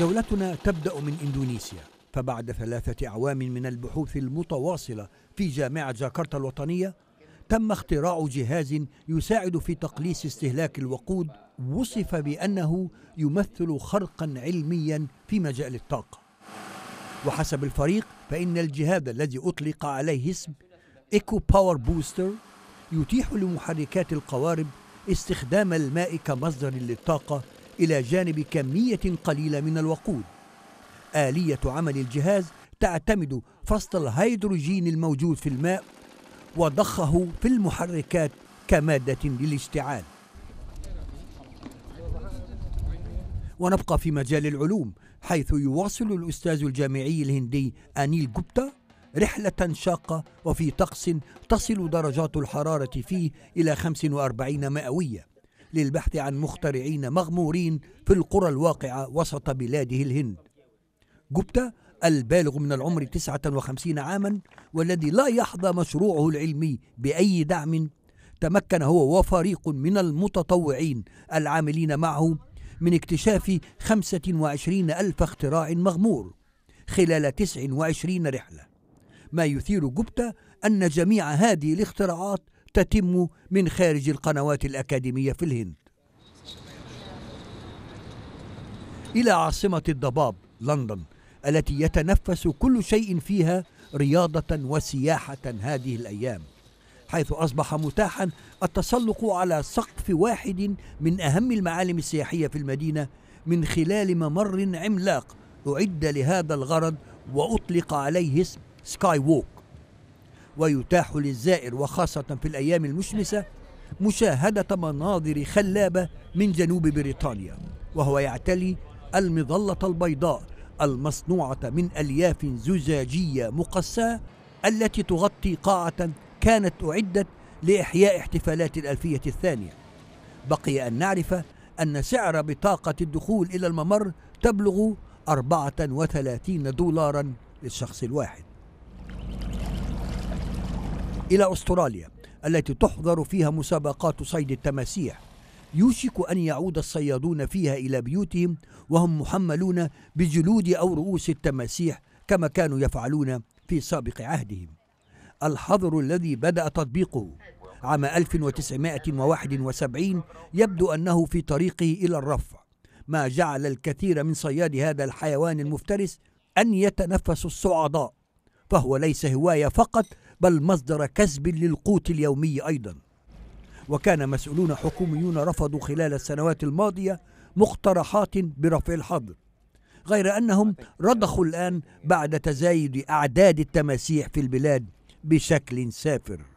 جولتنا تبدأ من إندونيسيا فبعد ثلاثة أعوام من البحوث المتواصلة في جامعة جاكرتا الوطنية تم اختراع جهاز يساعد في تقليص استهلاك الوقود وصف بأنه يمثل خرقا علميا في مجال الطاقة وحسب الفريق فإن الجهاز الذي أطلق عليه اسم إيكو باور بوستر يتيح لمحركات القوارب استخدام الماء كمصدر للطاقة إلى جانب كمية قليلة من الوقود آلية عمل الجهاز تعتمد فصل الهيدروجين الموجود في الماء وضخه في المحركات كمادة للاشتعال ونبقى في مجال العلوم حيث يواصل الأستاذ الجامعي الهندي أنيل جوبتا رحلة شاقة وفي طقس تصل درجات الحرارة فيه إلى 45 مئوية للبحث عن مخترعين مغمورين في القرى الواقعة وسط بلاده الهند جوبتا البالغ من العمر 59 عاما والذي لا يحظى مشروعه العلمي بأي دعم تمكن هو وفريق من المتطوعين العاملين معه من اكتشاف 25 ألف اختراع مغمور خلال 29 رحلة ما يثير جوبتا أن جميع هذه الاختراعات تتم من خارج القنوات الأكاديمية في الهند إلى عاصمة الضباب لندن التي يتنفس كل شيء فيها رياضة وسياحة هذه الأيام حيث أصبح متاحا التسلق على سقف واحد من أهم المعالم السياحية في المدينة من خلال ممر عملاق أعد لهذا الغرض وأطلق عليه اسم سكاي ووك ويتاح للزائر وخاصة في الأيام المشمسة مشاهدة مناظر خلابة من جنوب بريطانيا وهو يعتلي المظلة البيضاء المصنوعة من ألياف زجاجية مقساة التي تغطي قاعة كانت أعدت لإحياء احتفالات الألفية الثانية بقي أن نعرف أن سعر بطاقة الدخول إلى الممر تبلغ 34 دولارا للشخص الواحد إلى أستراليا التي تحضر فيها مسابقات صيد التماسيح يوشك أن يعود الصيادون فيها إلى بيوتهم وهم محملون بجلود أو رؤوس التماسيح كما كانوا يفعلون في سابق عهدهم الحظر الذي بدأ تطبيقه عام 1971 يبدو أنه في طريقه إلى الرفع ما جعل الكثير من صياد هذا الحيوان المفترس أن يتنفسوا الصعداء فهو ليس هوايه فقط بل مصدر كسب للقوت اليومي ايضا وكان مسؤولون حكوميون رفضوا خلال السنوات الماضيه مقترحات برفع الحظر غير انهم رضخوا الان بعد تزايد اعداد التماسيح في البلاد بشكل سافر